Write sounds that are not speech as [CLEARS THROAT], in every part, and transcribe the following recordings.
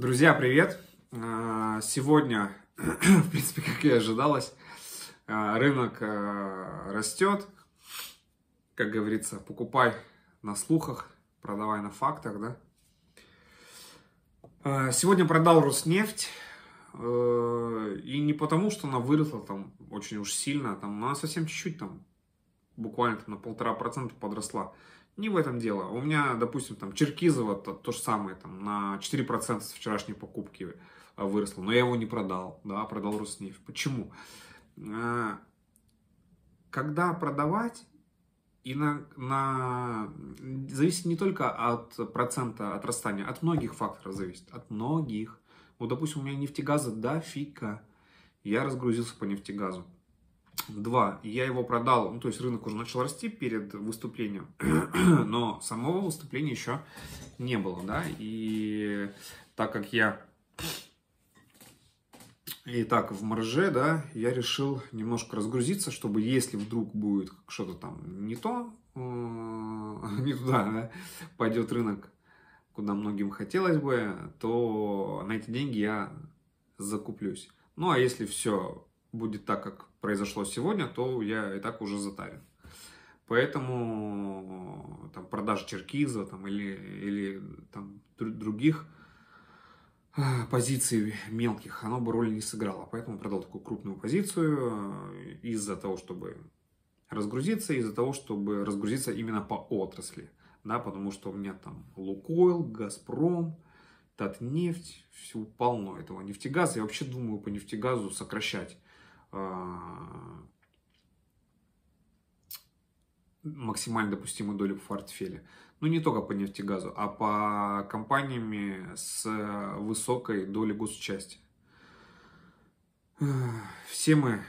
Друзья, привет! А, сегодня, [CLEARS THROAT] в принципе, как и ожидалось, а, рынок а, растет. Как говорится, покупай на слухах, продавай на фактах, да? Сегодня продал Роснефть. Э, и не потому, что она выросла там очень уж сильно, там, она совсем чуть-чуть там буквально там, на полтора процента подросла. Не в этом дело. У меня, допустим, там Черкизова то, то же самое, там на 4% с вчерашней покупки а, выросло, но я его не продал, да, продал Роснефть. Почему? А, когда продавать, и на, на... зависит не только от процента отрастания, от многих факторов зависит, от многих. Вот, допустим, у меня нефтегаза дофига. Я разгрузился по нефтегазу в 2, я его продал, ну, то есть рынок уже начал расти перед выступлением, [CLEARS THROAT] но самого выступления еще не было, да, и так как я и так в марже, да, я решил немножко разгрузиться, чтобы если вдруг будет что-то там не то, э, [LAUGHS] не туда да, пойдет рынок, куда многим хотелось бы, то на эти деньги я закуплюсь. Ну, а если все будет так, как произошло сегодня, то я и так уже затарен. Поэтому там, продажа черкиза там, или, или там, других а, позиций мелких, оно бы роли не сыграло. Поэтому продал такую крупную позицию э, из-за того, чтобы разгрузиться, из-за того, чтобы разгрузиться именно по отрасли. Да, потому что у меня там Лукойл, Газпром, Татнефть, все полно этого. нефтегаза, я вообще думаю по нефтегазу сокращать а, максимально допустимую долю в портфеле. Ну, не только по нефтегазу, а по компаниями с высокой долей госучастия. Все мы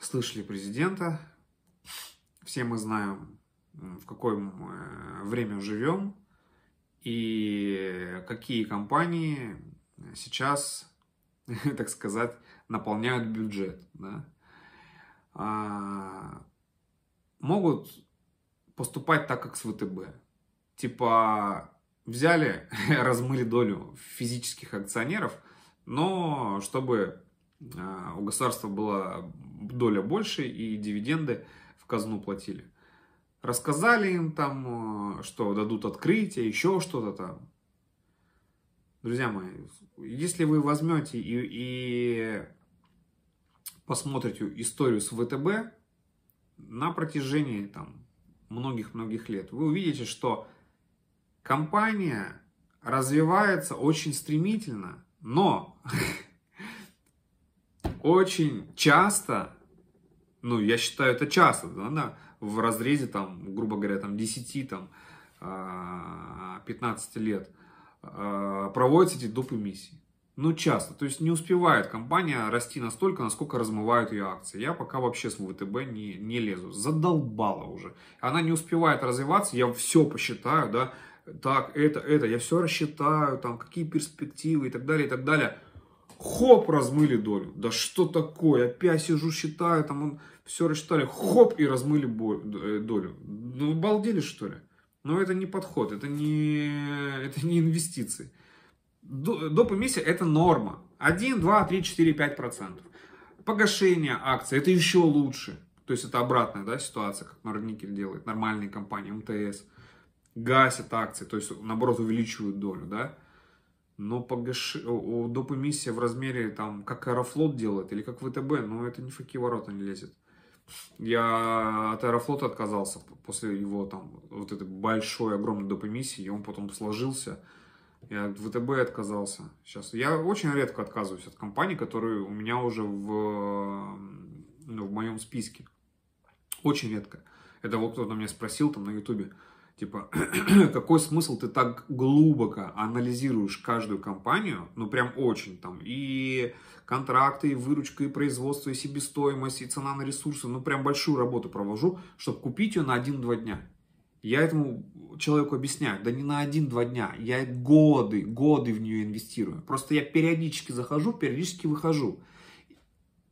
слышали президента, все мы знаем, в какое э, время живем и какие компании сейчас, [LAUGHS] так сказать, наполняют бюджет. Да? А, могут поступать так, как с ВТБ. Типа взяли, [LAUGHS] размыли долю физических акционеров, но чтобы а, у государства была доля больше и дивиденды в казну платили. Рассказали им там, а, что дадут открытие, еще что-то там. Друзья мои, если вы возьмете и, и посмотрите историю с ВТБ на протяжении там многих-многих лет, вы увидите, что компания развивается очень стремительно, но [LAUGHS] очень часто, ну, я считаю, это часто, да, да, в разрезе, там, грубо говоря, там, 10, там, 15 а, лет – Э, проводятся эти доп. эмиссии. Ну, часто. То есть не успевает компания расти настолько, насколько размывают ее акции. Я пока вообще с ВТБ не, не лезу. Задолбала уже. Она не успевает развиваться. Я все посчитаю, да. Так, это, это. Я все рассчитаю, там, какие перспективы и так далее, и так далее. Хоп, размыли долю. Да что такое? Опять сижу, считаю, там, он все рассчитали. Хоп, и размыли э, долю. Ну, обалдели, что ли? Но это не подход, это не, это не инвестиции. Доп. эмиссия – это норма. 1, 2, 3, 4, 5 процентов. Погашение акций – это еще лучше. То есть это обратная да, ситуация, как Норникель делает, нормальные компании, МТС. Гасят акции, то есть наоборот увеличивают долю. Да? Но погаш... доп. эмиссия в размере, там, как Аэрофлот делает или как ВТБ, ну это ни в какие ворота не лезет. Я от Аэрофлота отказался после его там вот этой большой, огромной доп. эмиссии, он потом сложился. Я от ВТБ отказался. Сейчас я очень редко отказываюсь от компаний, которые у меня уже в, ну, в моем списке. Очень редко. Это вот кто-то меня спросил там на Ютубе. Типа, [CLEARS THROAT] какой смысл ты так глубоко анализируешь каждую компанию, ну прям очень там, и контракты, и выручка, и производство, и себестоимость, и цена на ресурсы, ну прям большую работу провожу, чтобы купить ее на один-два дня. Я этому человеку объясняю, да не на один-два дня, я годы, годы в нее инвестирую. Просто я периодически захожу, периодически выхожу.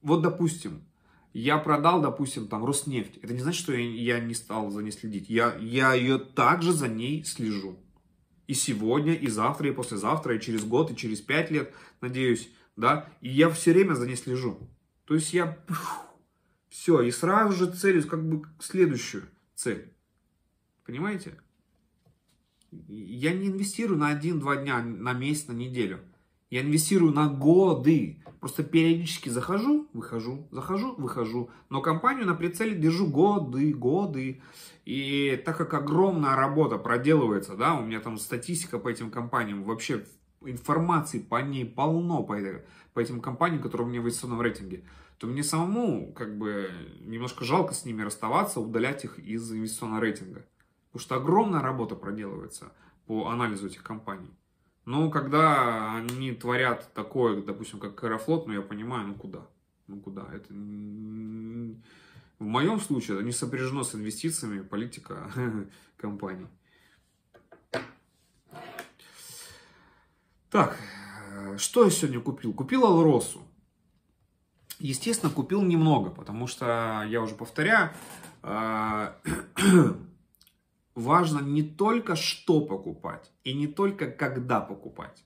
Вот, допустим, я продал, допустим, там, Роснефть, это не значит, что я, я не стал за ней следить. Я, я ее также за ней слежу. И сегодня, и завтра, и послезавтра, и через год, и через пять лет, надеюсь, да. И я все время за ней слежу. То есть я... все, и сразу же целюсь как бы следующую цель. Понимаете? Я не инвестирую на один-два дня, на месяц, на неделю. Я инвестирую на годы. Просто периодически захожу, выхожу, захожу, выхожу. Но компанию на прицеле держу годы, годы. И так как огромная работа проделывается, да, у меня там статистика по этим компаниям, вообще информации по ней полно, по, этой, по этим компаниям, которые у меня в инвестиционном рейтинге, то мне самому как бы немножко жалко с ними расставаться, удалять их из инвестиционного рейтинга. Потому что огромная работа проделывается по анализу этих компаний. Ну, когда они творят такое, допустим, как Аэрофлот, ну я понимаю, ну куда? Ну куда? Это в моем случае это не сопряжено с инвестициями политика [LAUGHS] компании. Так, э, что я сегодня купил? Купил Алросу. Естественно, купил немного, потому что, я уже повторяю, а, [CLEARS THROAT] важно не только что покупать и не только когда покупать.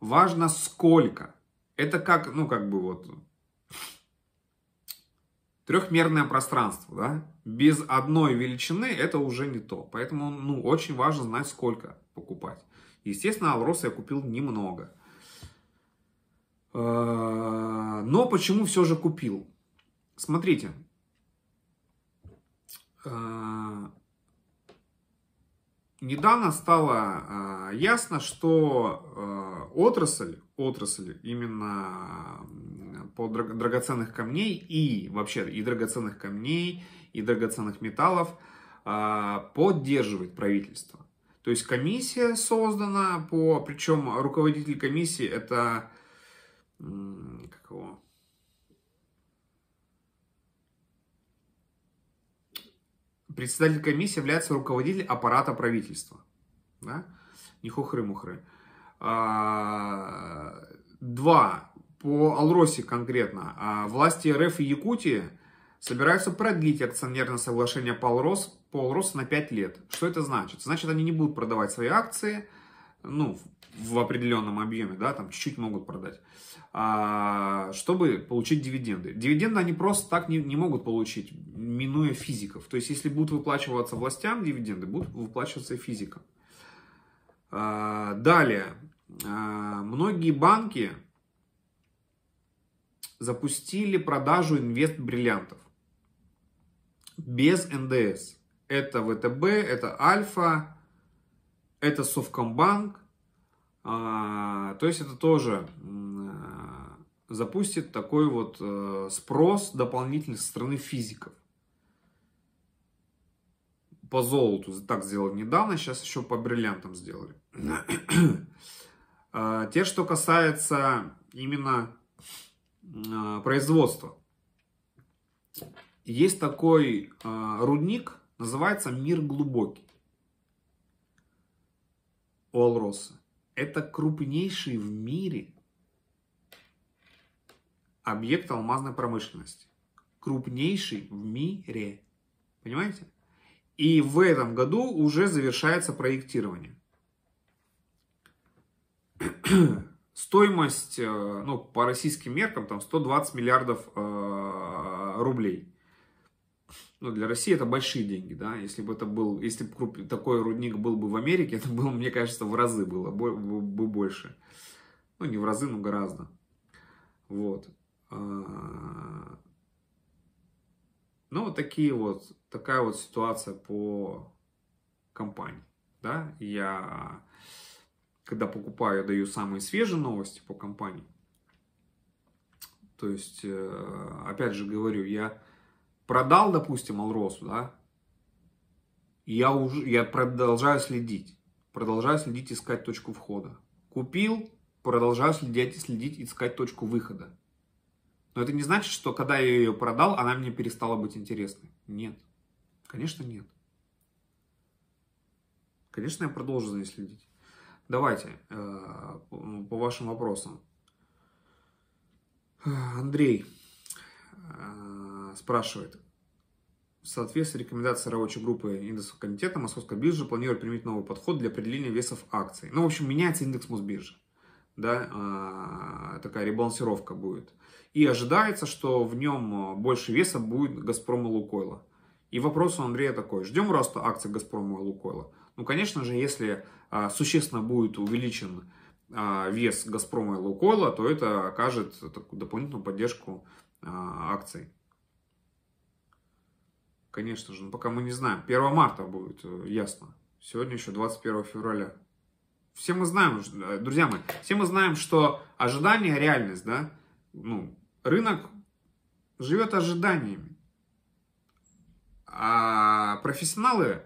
Важно сколько. Это как, ну, как бы вот трехмерное пространство, да? Без одной величины это уже не то. Поэтому, ну, очень важно знать, сколько покупать. Естественно, Алроса я купил немного. Э, но почему все же купил? Смотрите, э, недавно стало э, ясно, что э, отрасль, отрасль именно по драго драгоценных камней и вообще и драгоценных камней, и драгоценных металлов э, поддерживает правительство. То есть комиссия создана по, причем руководитель комиссии это, как его, председатель комиссии является руководитель аппарата правительства. Да? Не хухры-мухры. А, два. По Алросе конкретно. А, власти РФ и Якутии собираются продлить акционерное соглашение по Алрос, по Алрос на 5 лет. Что это значит? Значит, они не будут продавать свои акции, ну, в определенном объеме, да, там чуть-чуть могут продать, а, чтобы получить дивиденды. Дивиденды они просто так не, не могут получить, минуя физиков. То есть, если будут выплачиваться властям дивиденды, будут выплачиваться физикам. А, далее, а, многие банки запустили продажу инвест-бриллиантов без НДС. Это ВТБ, это Альфа, это Совкомбанк, а, то есть это тоже э, запустит такой вот э, спрос дополнительный со стороны физиков. По золоту так сделали недавно, сейчас еще по бриллиантам сделали. А, те, что касается именно а, производства. Есть такой рудник, называется «Мир глубокий». У Алроса. Это крупнейший в мире объект алмазной промышленности. Крупнейший в мире. Понимаете? И в этом году уже завершается проектирование. [CLEARS THROAT] Стоимость, э, ну, по российским меркам, там 120 миллиардов э, рублей ну, для России это большие деньги, да, если бы это был, если бы такой рудник был бы в Америке, [LAUGHS] это было, мне кажется, в разы было бы больше. Ну, не в разы, но гораздо. Вот. А, ну, вот такие вот, такая вот ситуация по компании, да, я, когда покупаю, даю самые свежие новости по компании, то есть, э, опять же говорю, я продал, допустим, Алросу, да, я, уже, я продолжаю следить, продолжаю следить, искать точку входа. Купил, продолжаю следить, следить, искать точку выхода. Но это не значит, что когда я ее продал, она мне перестала быть интересной. Нет. Конечно, нет. Конечно, я продолжу за ней следить. Давайте э, ну, по вашим вопросам. Андрей, э, спрашивает. В соответствии с рекомендацией рабочей группы индексов комитета Московская биржа планирует применить новый подход для определения весов акций. Ну, в общем, меняется индекс Мосбиржи. Да, а, такая ребалансировка будет. И ожидается, что в нем а, больше веса будет Газпрома Лукойла. И вопрос у Андрея такой, ждем роста акций Газпрома и Лукойла? Ну, конечно же, если а, существенно будет увеличен а, вес Газпрома и Лукойла, то это окажет такую дополнительную поддержку а, акций конечно же, но пока мы не знаем. 1 марта будет, э, ясно. Сегодня еще 21 февраля. Все мы знаем, э, друзья мои, все мы знаем, что ожидание – реальность, да? Ну, рынок живет ожиданиями. А профессионалы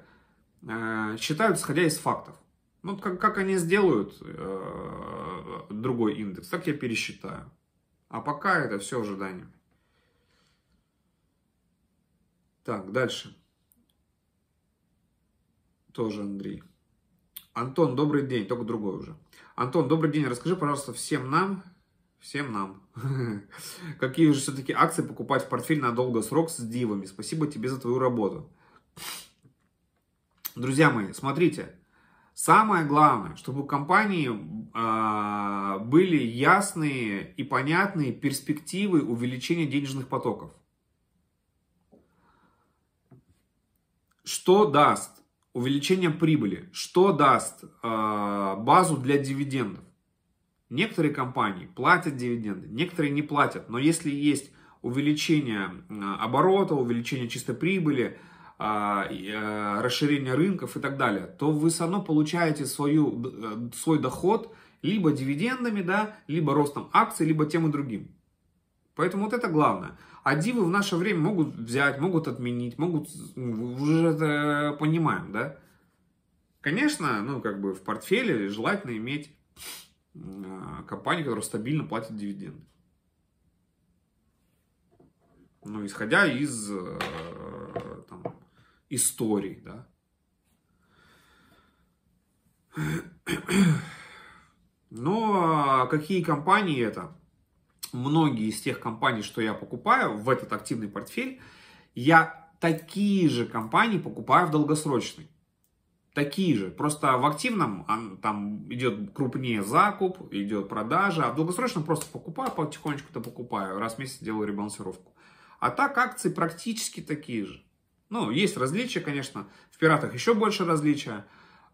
э, считают, исходя из фактов. Ну, как, как они сделают э, другой индекс, так я пересчитаю. А пока это все ожиданиями. Так, дальше. Тоже Андрей. Антон, добрый день, только другой уже. Антон, добрый день, расскажи, пожалуйста, всем нам, всем нам, [LAUGHS] какие же все-таки акции покупать в портфель на долгий срок с дивами. Спасибо тебе за твою работу. Друзья мои, смотрите, самое главное, чтобы у компании э, были ясные и понятные перспективы увеличения денежных потоков. Что даст увеличение прибыли? Что даст а, базу для дивидендов? Некоторые компании платят дивиденды, некоторые не платят. Но если есть увеличение а, оборота, увеличение чистой прибыли, а, расширение рынков и так далее, то вы все равно получаете свою, э, свой доход либо дивидендами, да, либо ростом акций, либо тем и другим. Поэтому вот это главное. А дивы в наше время могут взять, могут отменить, могут... Ну, уже это понимаем, да? Конечно, ну, как бы в портфеле желательно иметь а, компанию, которая стабильно платит дивиденды. Ну, исходя из э, там, истории, да. Но а, какие компании это? многие из тех компаний, что я покупаю в этот активный портфель, я такие же компании покупаю в долгосрочный. Такие же. Просто в активном а, там идет крупнее закуп, идет продажа, а в долгосрочном просто покупаю, потихонечку-то покупаю, раз в месяц делаю ребалансировку. А так акции практически такие же. Ну, есть различия, конечно. В пиратах еще больше различия.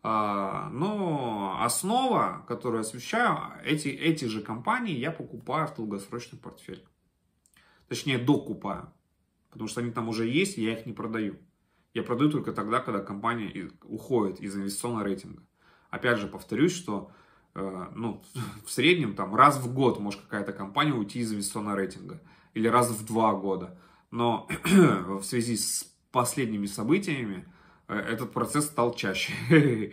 А, но основа, которую освещаю, эти, эти же компании я покупаю в долгосрочный портфель. Точнее, докупаю. Потому что они там уже есть, и я их не продаю. Я продаю только тогда, когда компания уходит из инвестиционного рейтинга. Опять же, повторюсь, что э, ну, [LAUGHS] в среднем там раз в год может какая-то компания уйти из инвестиционного рейтинга. Или раз в два года. Но [CLEARS THROAT] в связи с последними событиями Э, этот процесс стал чаще.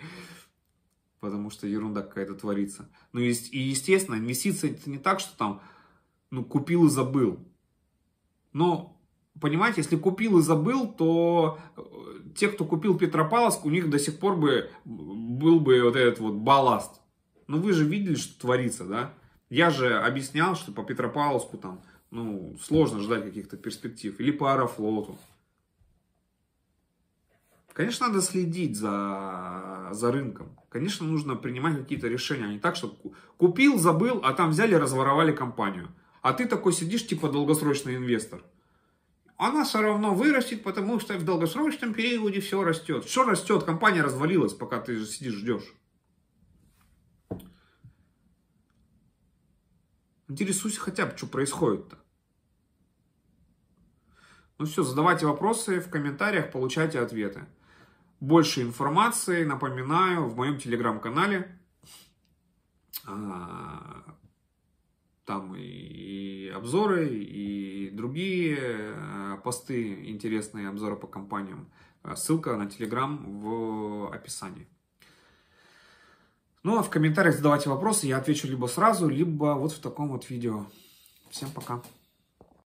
[LAUGHS] Потому что ерунда какая-то творится. Ну и, естественно, инвестиции это не так, что там, ну, купил и забыл. Но Понимаете, если купил и забыл, то э, те, кто купил Петропавловск, у них до сих пор бы был бы вот этот вот балласт. Но ну, вы же видели, что творится, да? Я же объяснял, что по Петропавловску там, ну, сложно ждать каких-то перспектив. Или по Аэрофлоту. Конечно, надо следить за, за рынком. Конечно, нужно принимать какие-то решения, а не так, чтобы купил, забыл, а там взяли, разворовали компанию. А ты такой сидишь, типа долгосрочный инвестор. Она все равно вырастет, потому что в долгосрочном периоде все растет. Все растет, компания развалилась, пока ты сидишь, ждешь. Интересуйся хотя бы, что происходит-то. Ну все, задавайте вопросы в комментариях, получайте ответы. Больше информации, напоминаю, в моем телеграм-канале. А, там и обзоры, и другие э, посты интересные, обзоры по компаниям. Э, ссылка на телеграм в описании. Ну а в комментариях задавайте вопросы, я отвечу либо сразу, либо вот в таком вот видео. Всем пока.